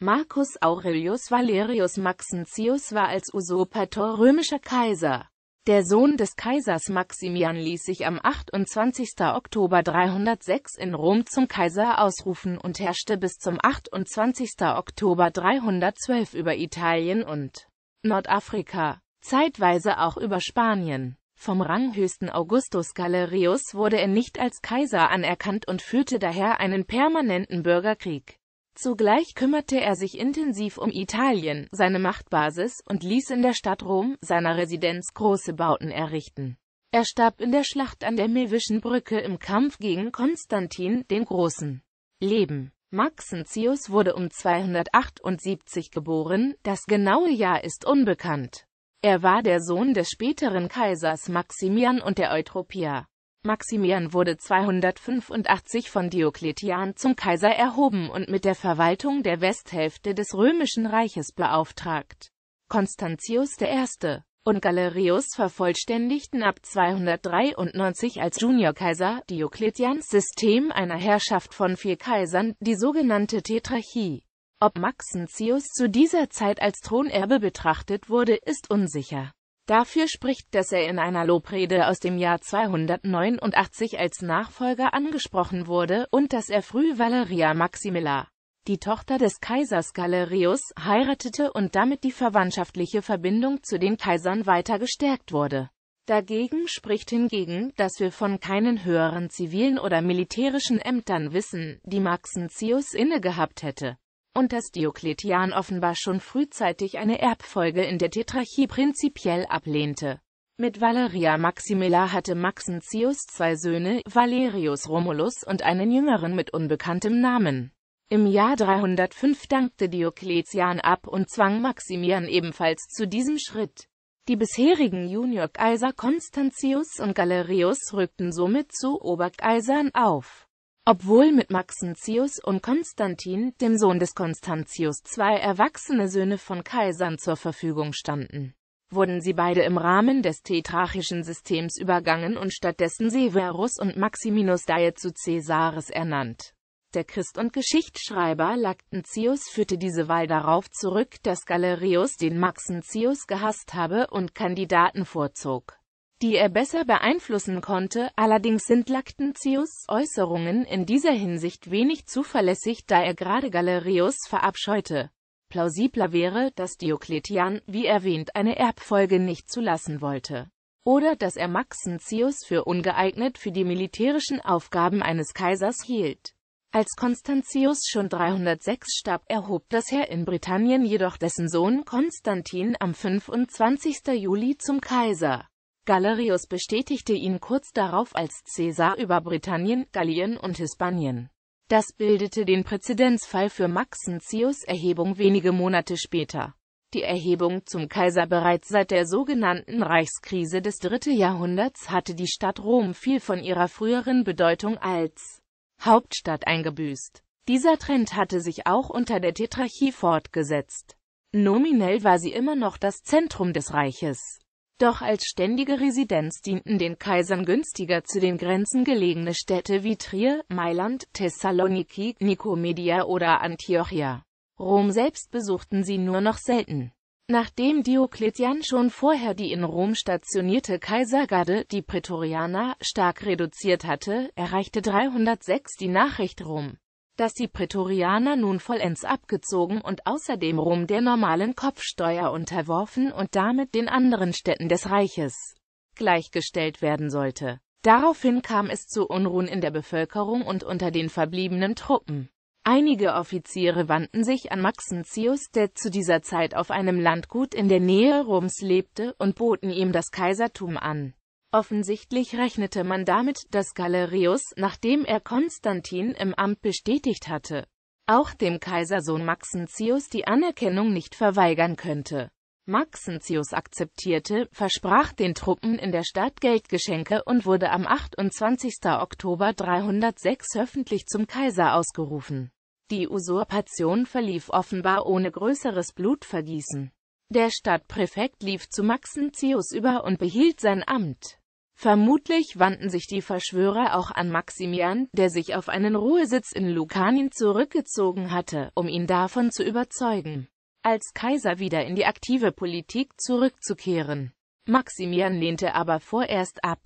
Marcus Aurelius Valerius Maxentius war als Usurpator römischer Kaiser. Der Sohn des Kaisers Maximian ließ sich am 28. Oktober 306 in Rom zum Kaiser ausrufen und herrschte bis zum 28. Oktober 312 über Italien und Nordafrika, zeitweise auch über Spanien. Vom ranghöchsten Augustus Galerius wurde er nicht als Kaiser anerkannt und führte daher einen permanenten Bürgerkrieg. Zugleich kümmerte er sich intensiv um Italien, seine Machtbasis, und ließ in der Stadt Rom, seiner Residenz, große Bauten errichten. Er starb in der Schlacht an der Mevischen Brücke im Kampf gegen Konstantin, den Großen. Leben Maxentius wurde um 278 geboren, das genaue Jahr ist unbekannt. Er war der Sohn des späteren Kaisers Maximian und der Eutropia. Maximian wurde 285 von Diokletian zum Kaiser erhoben und mit der Verwaltung der Westhälfte des Römischen Reiches beauftragt. Konstantius I. und Galerius vervollständigten ab 293 als Juniorkaiser Diokletians System einer Herrschaft von vier Kaisern, die sogenannte Tetrarchie. Ob Maxentius zu dieser Zeit als Thronerbe betrachtet wurde, ist unsicher. Dafür spricht, dass er in einer Lobrede aus dem Jahr 289 als Nachfolger angesprochen wurde und dass er früh Valeria Maximilla, die Tochter des Kaisers Galerius, heiratete und damit die verwandtschaftliche Verbindung zu den Kaisern weiter gestärkt wurde. Dagegen spricht hingegen, dass wir von keinen höheren zivilen oder militärischen Ämtern wissen, die Maxentius gehabt hätte und dass Diokletian offenbar schon frühzeitig eine Erbfolge in der Tetrarchie prinzipiell ablehnte. Mit Valeria Maximilla hatte Maxentius zwei Söhne, Valerius Romulus und einen jüngeren mit unbekanntem Namen. Im Jahr 305 dankte Diokletian ab und zwang Maximian ebenfalls zu diesem Schritt. Die bisherigen Juniorkaiser Konstantius und Galerius rückten somit zu Oberkaisern auf. Obwohl mit Maxentius und Konstantin, dem Sohn des Konstantius, zwei erwachsene Söhne von Kaisern zur Verfügung standen, wurden sie beide im Rahmen des tetrarchischen Systems übergangen und stattdessen Severus und Maximinus Dae zu Caesares ernannt. Der Christ- und Geschichtsschreiber Lactantius führte diese Wahl darauf zurück, dass Galerius den Maxentius gehasst habe und Kandidaten vorzog die er besser beeinflussen konnte, allerdings sind Lactantius' Äußerungen in dieser Hinsicht wenig zuverlässig, da er gerade Galerius verabscheute. Plausibler wäre, dass Diokletian, wie erwähnt, eine Erbfolge nicht zulassen wollte. Oder dass er Maxentius für ungeeignet für die militärischen Aufgaben eines Kaisers hielt. Als Konstantius schon 306 starb, erhob das Heer in Britannien jedoch dessen Sohn Konstantin am 25. Juli zum Kaiser. Galerius bestätigte ihn kurz darauf als Cäsar über Britannien, Gallien und Hispanien. Das bildete den Präzedenzfall für Maxentius' Erhebung wenige Monate später. Die Erhebung zum Kaiser bereits seit der sogenannten Reichskrise des dritten Jahrhunderts hatte die Stadt Rom viel von ihrer früheren Bedeutung als Hauptstadt eingebüßt. Dieser Trend hatte sich auch unter der Tetrarchie fortgesetzt. Nominell war sie immer noch das Zentrum des Reiches. Doch als ständige Residenz dienten den Kaisern günstiger zu den Grenzen gelegene Städte wie Trier, Mailand, Thessaloniki, Nikomedia oder Antiochia. Rom selbst besuchten sie nur noch selten. Nachdem Diokletian schon vorher die in Rom stationierte Kaisergarde, die Prätorianer, stark reduziert hatte, erreichte 306 die Nachricht Rom, dass die Prätorianer nun vollends abgezogen und außerdem Rom der normalen Kopfsteuer unterworfen und damit den anderen Städten des Reiches gleichgestellt werden sollte. Daraufhin kam es zu Unruhen in der Bevölkerung und unter den verbliebenen Truppen. Einige Offiziere wandten sich an Maxentius, der zu dieser Zeit auf einem Landgut in der Nähe Roms lebte, und boten ihm das Kaisertum an. Offensichtlich rechnete man damit, dass Galerius, nachdem er Konstantin im Amt bestätigt hatte, auch dem Kaisersohn Maxentius die Anerkennung nicht verweigern könnte. Maxentius akzeptierte, versprach den Truppen in der Stadt Geldgeschenke und wurde am 28. Oktober 306 öffentlich zum Kaiser ausgerufen. Die Usurpation verlief offenbar ohne größeres Blutvergießen. Der Stadtpräfekt lief zu Maxentius über und behielt sein Amt. Vermutlich wandten sich die Verschwörer auch an Maximian, der sich auf einen Ruhesitz in Lucanien zurückgezogen hatte, um ihn davon zu überzeugen, als Kaiser wieder in die aktive Politik zurückzukehren. Maximian lehnte aber vorerst ab.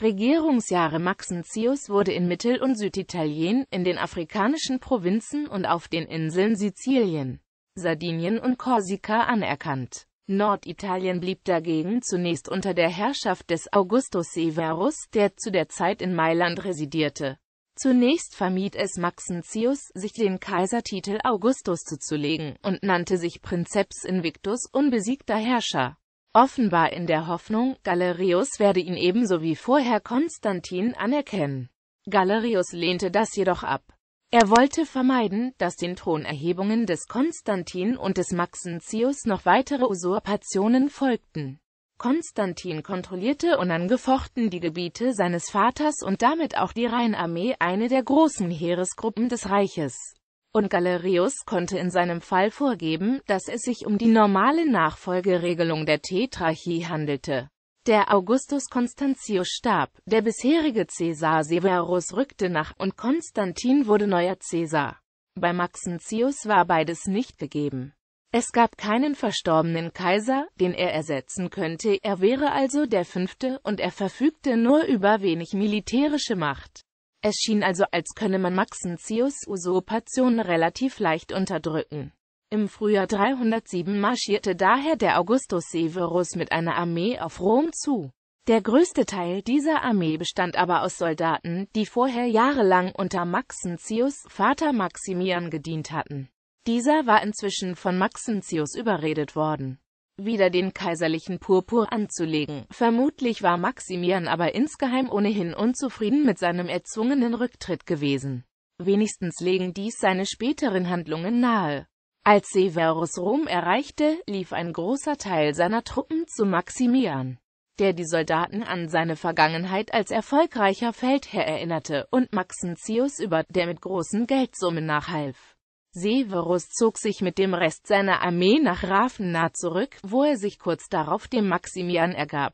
Regierungsjahre Maxentius wurde in Mittel- und Süditalien, in den afrikanischen Provinzen und auf den Inseln Sizilien, Sardinien und Korsika anerkannt. Norditalien blieb dagegen zunächst unter der Herrschaft des Augustus Severus, der zu der Zeit in Mailand residierte. Zunächst vermied es Maxentius, sich den Kaisertitel Augustus zuzulegen, und nannte sich Prinzeps Invictus, unbesiegter Herrscher. Offenbar in der Hoffnung, Galerius werde ihn ebenso wie vorher Konstantin anerkennen. Galerius lehnte das jedoch ab. Er wollte vermeiden, dass den Thronerhebungen des Konstantin und des Maxentius noch weitere Usurpationen folgten. Konstantin kontrollierte unangefochten die Gebiete seines Vaters und damit auch die Rheinarmee, eine der großen Heeresgruppen des Reiches. Und Galerius konnte in seinem Fall vorgeben, dass es sich um die normale Nachfolgeregelung der Tetrarchie handelte. Der Augustus Constantius starb, der bisherige Caesar Severus rückte nach, und Konstantin wurde neuer Caesar. Bei Maxentius war beides nicht gegeben. Es gab keinen verstorbenen Kaiser, den er ersetzen könnte, er wäre also der fünfte, und er verfügte nur über wenig militärische Macht. Es schien also, als könne man Maxentius' Usurpation relativ leicht unterdrücken. Im Frühjahr 307 marschierte daher der Augustus Severus mit einer Armee auf Rom zu. Der größte Teil dieser Armee bestand aber aus Soldaten, die vorher jahrelang unter Maxentius, Vater Maximian, gedient hatten. Dieser war inzwischen von Maxentius überredet worden, wieder den kaiserlichen Purpur anzulegen. Vermutlich war Maximian aber insgeheim ohnehin unzufrieden mit seinem erzwungenen Rücktritt gewesen. Wenigstens legen dies seine späteren Handlungen nahe. Als Severus Rom erreichte, lief ein großer Teil seiner Truppen zu Maximian, der die Soldaten an seine Vergangenheit als erfolgreicher Feldherr erinnerte und Maxentius über, der mit großen Geldsummen nachhalf. Severus zog sich mit dem Rest seiner Armee nach Ravenna zurück, wo er sich kurz darauf dem Maximian ergab.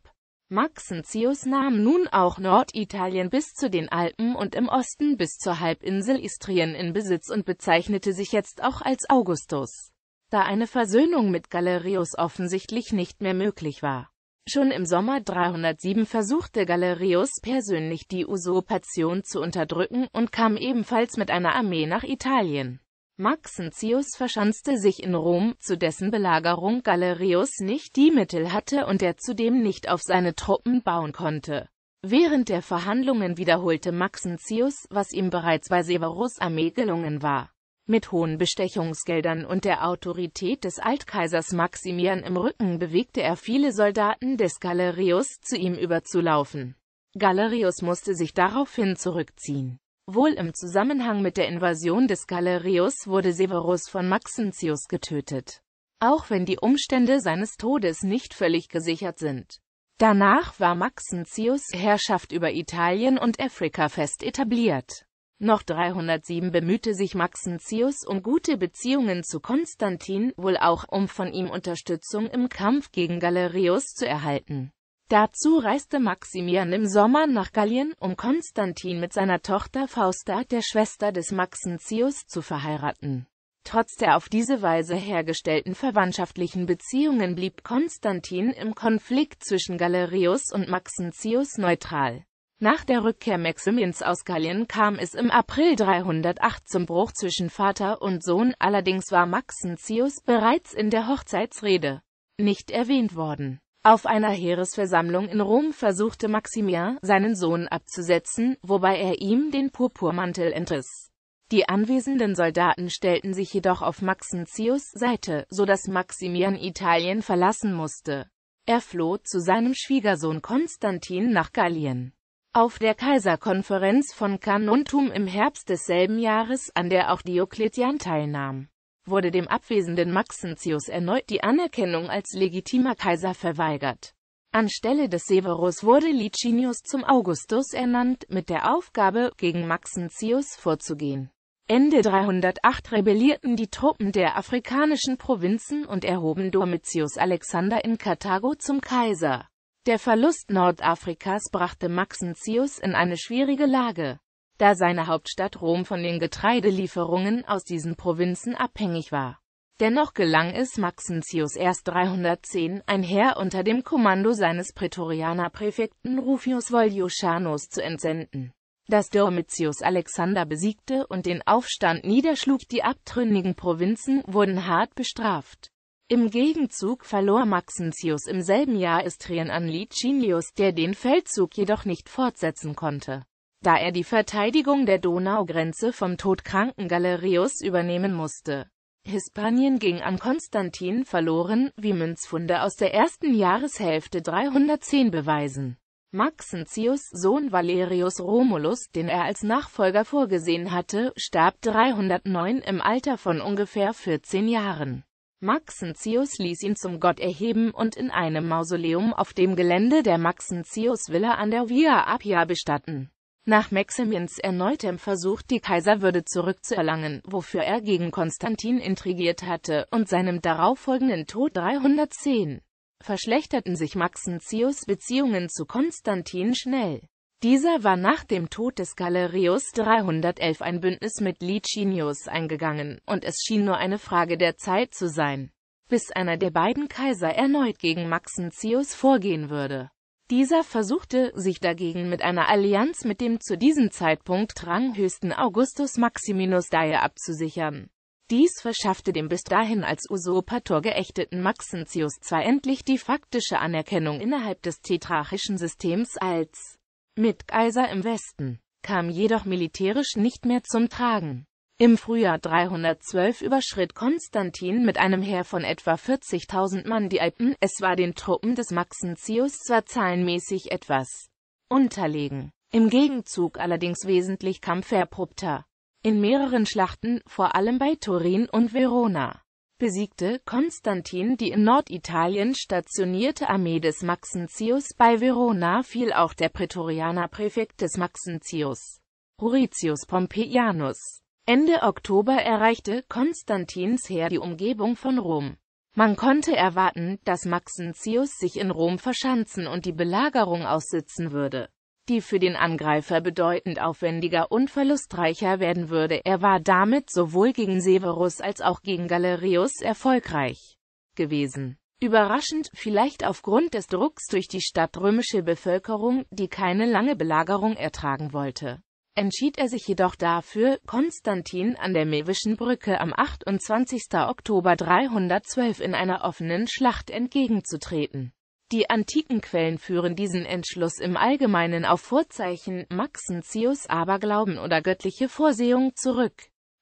Maxentius nahm nun auch Norditalien bis zu den Alpen und im Osten bis zur Halbinsel Istrien in Besitz und bezeichnete sich jetzt auch als Augustus, da eine Versöhnung mit Galerius offensichtlich nicht mehr möglich war. Schon im Sommer 307 versuchte Galerius persönlich die Usurpation zu unterdrücken und kam ebenfalls mit einer Armee nach Italien. Maxentius verschanzte sich in Rom, zu dessen Belagerung Galerius nicht die Mittel hatte und er zudem nicht auf seine Truppen bauen konnte. Während der Verhandlungen wiederholte Maxentius, was ihm bereits bei Severus Armee gelungen war. Mit hohen Bestechungsgeldern und der Autorität des Altkaisers Maximian im Rücken bewegte er viele Soldaten des Galerius, zu ihm überzulaufen. Galerius musste sich daraufhin zurückziehen. Wohl im Zusammenhang mit der Invasion des Galerius wurde Severus von Maxentius getötet. Auch wenn die Umstände seines Todes nicht völlig gesichert sind. Danach war Maxentius' Herrschaft über Italien und Afrika fest etabliert. Noch 307 bemühte sich Maxentius um gute Beziehungen zu Konstantin, wohl auch um von ihm Unterstützung im Kampf gegen Galerius zu erhalten. Dazu reiste Maximian im Sommer nach Gallien, um Konstantin mit seiner Tochter Fausta, der Schwester des Maxentius, zu verheiraten. Trotz der auf diese Weise hergestellten verwandtschaftlichen Beziehungen blieb Konstantin im Konflikt zwischen Galerius und Maxentius neutral. Nach der Rückkehr Maximians aus Gallien kam es im April 308 zum Bruch zwischen Vater und Sohn, allerdings war Maxentius bereits in der Hochzeitsrede nicht erwähnt worden. Auf einer Heeresversammlung in Rom versuchte Maximian, seinen Sohn abzusetzen, wobei er ihm den Purpurmantel entriss. Die anwesenden Soldaten stellten sich jedoch auf Maxentius' Seite, so dass Maximian Italien verlassen musste. Er floh zu seinem Schwiegersohn Konstantin nach Gallien. Auf der Kaiserkonferenz von Carnuntum im Herbst desselben Jahres, an der auch Diokletian teilnahm, wurde dem abwesenden Maxentius erneut die Anerkennung als legitimer Kaiser verweigert. Anstelle des Severus wurde Licinius zum Augustus ernannt, mit der Aufgabe, gegen Maxentius vorzugehen. Ende 308 rebellierten die Truppen der afrikanischen Provinzen und erhoben Domitius Alexander in Karthago zum Kaiser. Der Verlust Nordafrikas brachte Maxentius in eine schwierige Lage da seine Hauptstadt Rom von den Getreidelieferungen aus diesen Provinzen abhängig war. Dennoch gelang es Maxentius erst 310, ein Heer unter dem Kommando seines Prätorianerpräfekten Rufius Voljucianus zu entsenden. Das Domitius Alexander besiegte und den Aufstand niederschlug, die abtrünnigen Provinzen wurden hart bestraft. Im Gegenzug verlor Maxentius im selben Jahr Istrien an Licinius, der den Feldzug jedoch nicht fortsetzen konnte da er die Verteidigung der Donaugrenze vom todkranken Galerius übernehmen musste. Hispanien ging an Konstantin verloren, wie Münzfunde aus der ersten Jahreshälfte 310 beweisen. Maxentius' Sohn Valerius Romulus, den er als Nachfolger vorgesehen hatte, starb 309 im Alter von ungefähr 14 Jahren. Maxentius ließ ihn zum Gott erheben und in einem Mausoleum auf dem Gelände der Maxentius-Villa an der Via Appia bestatten. Nach Maximians erneutem Versuch, die Kaiserwürde zurückzuerlangen, wofür er gegen Konstantin intrigiert hatte, und seinem darauffolgenden Tod 310, verschlechterten sich Maxentius' Beziehungen zu Konstantin schnell. Dieser war nach dem Tod des Galerius 311 ein Bündnis mit Licinius eingegangen, und es schien nur eine Frage der Zeit zu sein, bis einer der beiden Kaiser erneut gegen Maxentius vorgehen würde. Dieser versuchte sich dagegen mit einer Allianz mit dem zu diesem Zeitpunkt ranghöchsten Augustus Maximinus Dae abzusichern. Dies verschaffte dem bis dahin als Usurpator geächteten Maxentius zwar endlich die faktische Anerkennung innerhalb des tetrarchischen Systems als Mitkaiser im Westen, kam jedoch militärisch nicht mehr zum Tragen. Im Frühjahr 312 überschritt Konstantin mit einem Heer von etwa 40.000 Mann die Alpen, es war den Truppen des Maxentius zwar zahlenmäßig etwas unterlegen, im Gegenzug allerdings wesentlich kampferprobter. In mehreren Schlachten, vor allem bei Turin und Verona, besiegte Konstantin die in Norditalien stationierte Armee des Maxentius, bei Verona fiel auch der Prätorianerpräfekt des Maxentius, Horatius Pompeianus. Ende Oktober erreichte Konstantins Heer die Umgebung von Rom. Man konnte erwarten, dass Maxentius sich in Rom verschanzen und die Belagerung aussitzen würde, die für den Angreifer bedeutend aufwendiger und verlustreicher werden würde. Er war damit sowohl gegen Severus als auch gegen Galerius erfolgreich gewesen. Überraschend, vielleicht aufgrund des Drucks durch die stadtrömische Bevölkerung, die keine lange Belagerung ertragen wollte entschied er sich jedoch dafür, Konstantin an der Mewischen Brücke am 28. Oktober 312 in einer offenen Schlacht entgegenzutreten. Die antiken Quellen führen diesen Entschluss im Allgemeinen auf Vorzeichen, Maxentius Aberglauben oder göttliche Vorsehung zurück.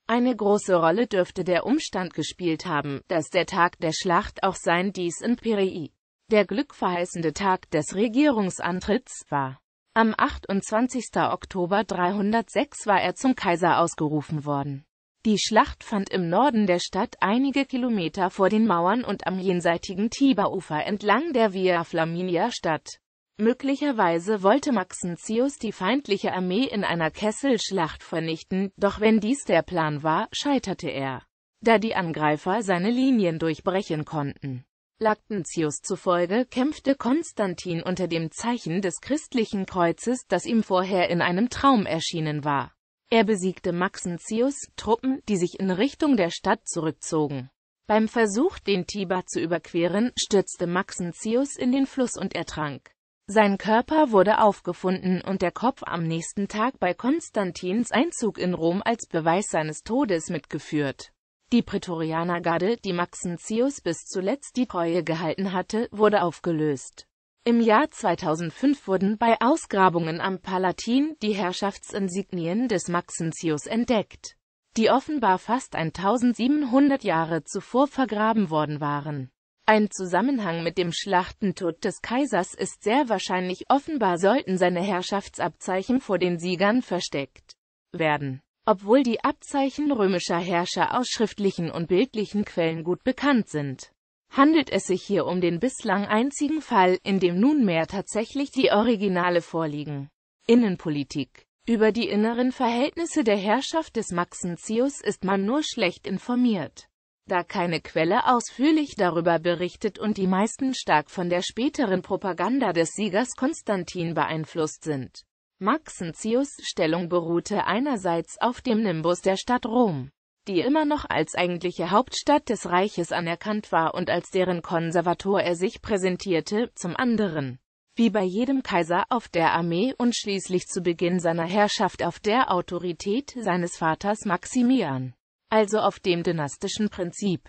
Eine große Rolle dürfte der Umstand gespielt haben, dass der Tag der Schlacht auch sein dies Imperii, der glückverheißende Tag des Regierungsantritts, war. Am 28. Oktober 306 war er zum Kaiser ausgerufen worden. Die Schlacht fand im Norden der Stadt einige Kilometer vor den Mauern und am jenseitigen Tiberufer entlang der Via Flaminia statt. Möglicherweise wollte Maxentius die feindliche Armee in einer Kesselschlacht vernichten, doch wenn dies der Plan war, scheiterte er, da die Angreifer seine Linien durchbrechen konnten. Lactantius zufolge kämpfte Konstantin unter dem Zeichen des christlichen Kreuzes, das ihm vorher in einem Traum erschienen war. Er besiegte Maxentius' Truppen, die sich in Richtung der Stadt zurückzogen. Beim Versuch, den Tiber zu überqueren, stürzte Maxentius in den Fluss und ertrank. Sein Körper wurde aufgefunden und der Kopf am nächsten Tag bei Konstantins Einzug in Rom als Beweis seines Todes mitgeführt. Die Prätorianergarde, die Maxentius bis zuletzt die Treue gehalten hatte, wurde aufgelöst. Im Jahr 2005 wurden bei Ausgrabungen am Palatin die Herrschaftsinsignien des Maxentius entdeckt, die offenbar fast 1700 Jahre zuvor vergraben worden waren. Ein Zusammenhang mit dem Schlachtentod des Kaisers ist sehr wahrscheinlich offenbar sollten seine Herrschaftsabzeichen vor den Siegern versteckt werden obwohl die Abzeichen römischer Herrscher aus schriftlichen und bildlichen Quellen gut bekannt sind. Handelt es sich hier um den bislang einzigen Fall, in dem nunmehr tatsächlich die Originale vorliegen. Innenpolitik Über die inneren Verhältnisse der Herrschaft des Maxentius ist man nur schlecht informiert da keine Quelle ausführlich darüber berichtet und die meisten stark von der späteren Propaganda des Siegers Konstantin beeinflusst sind. Maxentius' Stellung beruhte einerseits auf dem Nimbus der Stadt Rom, die immer noch als eigentliche Hauptstadt des Reiches anerkannt war und als deren Konservator er sich präsentierte, zum anderen, wie bei jedem Kaiser auf der Armee und schließlich zu Beginn seiner Herrschaft auf der Autorität seines Vaters Maximian, also auf dem dynastischen Prinzip.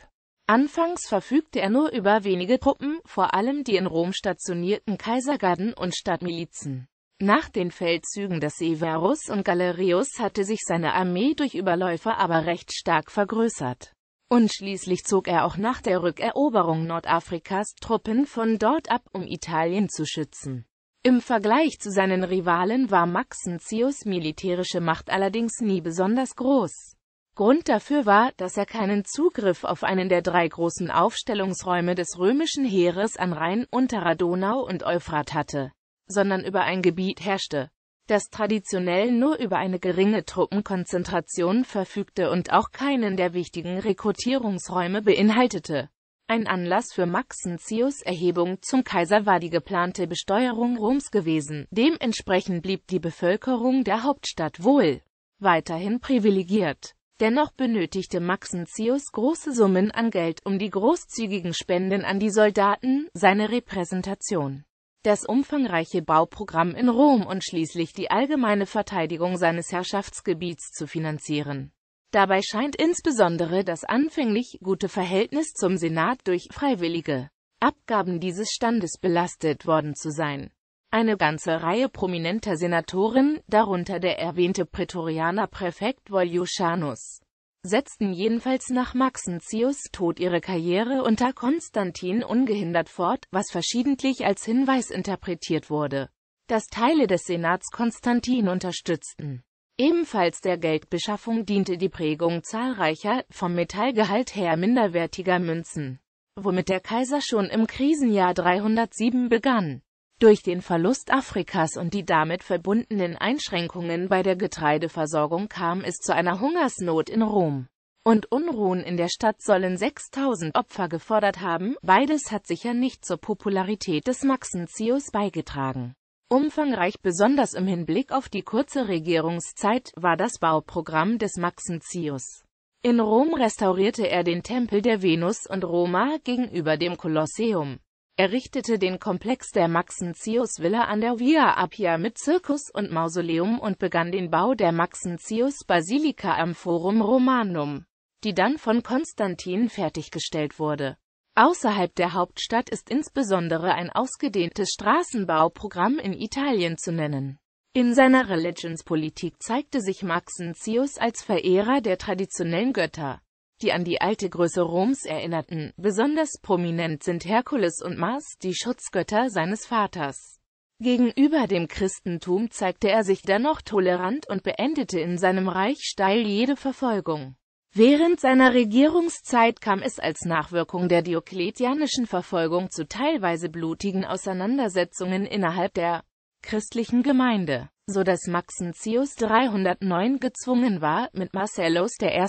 Anfangs verfügte er nur über wenige Truppen, vor allem die in Rom stationierten Kaisergarden und Stadtmilizen. Nach den Feldzügen des Severus und Galerius hatte sich seine Armee durch Überläufer aber recht stark vergrößert. Und schließlich zog er auch nach der Rückeroberung Nordafrikas Truppen von dort ab, um Italien zu schützen. Im Vergleich zu seinen Rivalen war Maxentius' militärische Macht allerdings nie besonders groß. Grund dafür war, dass er keinen Zugriff auf einen der drei großen Aufstellungsräume des römischen Heeres an Rhein, unterer Donau und Euphrat hatte sondern über ein Gebiet herrschte, das traditionell nur über eine geringe Truppenkonzentration verfügte und auch keinen der wichtigen Rekrutierungsräume beinhaltete. Ein Anlass für Maxentius' Erhebung zum Kaiser war die geplante Besteuerung Roms gewesen. Dementsprechend blieb die Bevölkerung der Hauptstadt wohl weiterhin privilegiert. Dennoch benötigte Maxentius große Summen an Geld, um die großzügigen Spenden an die Soldaten, seine Repräsentation das umfangreiche Bauprogramm in Rom und schließlich die allgemeine Verteidigung seines Herrschaftsgebiets zu finanzieren. Dabei scheint insbesondere das anfänglich gute Verhältnis zum Senat durch freiwillige Abgaben dieses Standes belastet worden zu sein. Eine ganze Reihe prominenter Senatoren, darunter der erwähnte Prätorianer Präfekt Volusianus, setzten jedenfalls nach Maxentius' Tod ihre Karriere unter Konstantin ungehindert fort, was verschiedentlich als Hinweis interpretiert wurde, dass Teile des Senats Konstantin unterstützten. Ebenfalls der Geldbeschaffung diente die Prägung zahlreicher, vom Metallgehalt her minderwertiger Münzen, womit der Kaiser schon im Krisenjahr 307 begann. Durch den Verlust Afrikas und die damit verbundenen Einschränkungen bei der Getreideversorgung kam es zu einer Hungersnot in Rom. Und Unruhen in der Stadt sollen 6000 Opfer gefordert haben, beides hat sicher nicht zur Popularität des Maxentius beigetragen. Umfangreich besonders im Hinblick auf die kurze Regierungszeit war das Bauprogramm des Maxentius. In Rom restaurierte er den Tempel der Venus und Roma gegenüber dem Kolosseum errichtete den Komplex der Maxentius-Villa an der Via Appia mit Zirkus und Mausoleum und begann den Bau der Maxentius-Basilika am Forum Romanum, die dann von Konstantin fertiggestellt wurde. Außerhalb der Hauptstadt ist insbesondere ein ausgedehntes Straßenbauprogramm in Italien zu nennen. In seiner Religionspolitik zeigte sich Maxentius als Verehrer der traditionellen Götter die an die alte Größe Roms erinnerten. Besonders prominent sind Herkules und Mars, die Schutzgötter seines Vaters. Gegenüber dem Christentum zeigte er sich dennoch tolerant und beendete in seinem Reich steil jede Verfolgung. Während seiner Regierungszeit kam es als Nachwirkung der diokletianischen Verfolgung zu teilweise blutigen Auseinandersetzungen innerhalb der christlichen Gemeinde, so dass Maxentius 309 gezwungen war, mit Marcellus I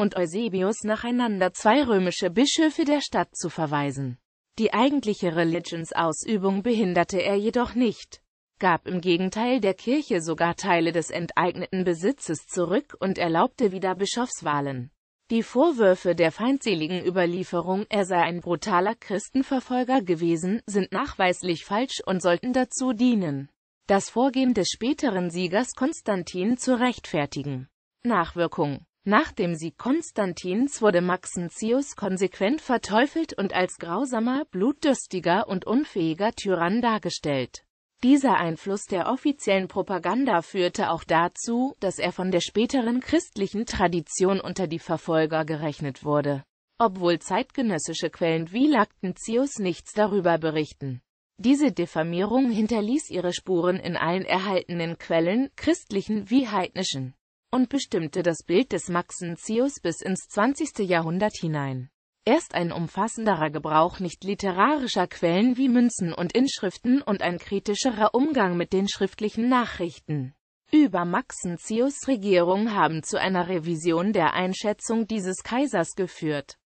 und Eusebius nacheinander zwei römische Bischöfe der Stadt zu verweisen. Die eigentliche Religionsausübung behinderte er jedoch nicht, gab im Gegenteil der Kirche sogar Teile des enteigneten Besitzes zurück und erlaubte wieder Bischofswahlen. Die Vorwürfe der feindseligen Überlieferung, er sei ein brutaler Christenverfolger gewesen, sind nachweislich falsch und sollten dazu dienen, das Vorgehen des späteren Siegers Konstantin zu rechtfertigen. Nachwirkung nach dem Sieg Konstantins wurde Maxentius konsequent verteufelt und als grausamer, blutdürstiger und unfähiger Tyrann dargestellt. Dieser Einfluss der offiziellen Propaganda führte auch dazu, dass er von der späteren christlichen Tradition unter die Verfolger gerechnet wurde, obwohl zeitgenössische Quellen wie Lactantius nichts darüber berichten. Diese Diffamierung hinterließ ihre Spuren in allen erhaltenen Quellen, christlichen wie heidnischen und bestimmte das Bild des Maxentius bis ins 20. Jahrhundert hinein. Erst ein umfassenderer Gebrauch nicht literarischer Quellen wie Münzen und Inschriften und ein kritischerer Umgang mit den schriftlichen Nachrichten über Maxentius' Regierung haben zu einer Revision der Einschätzung dieses Kaisers geführt.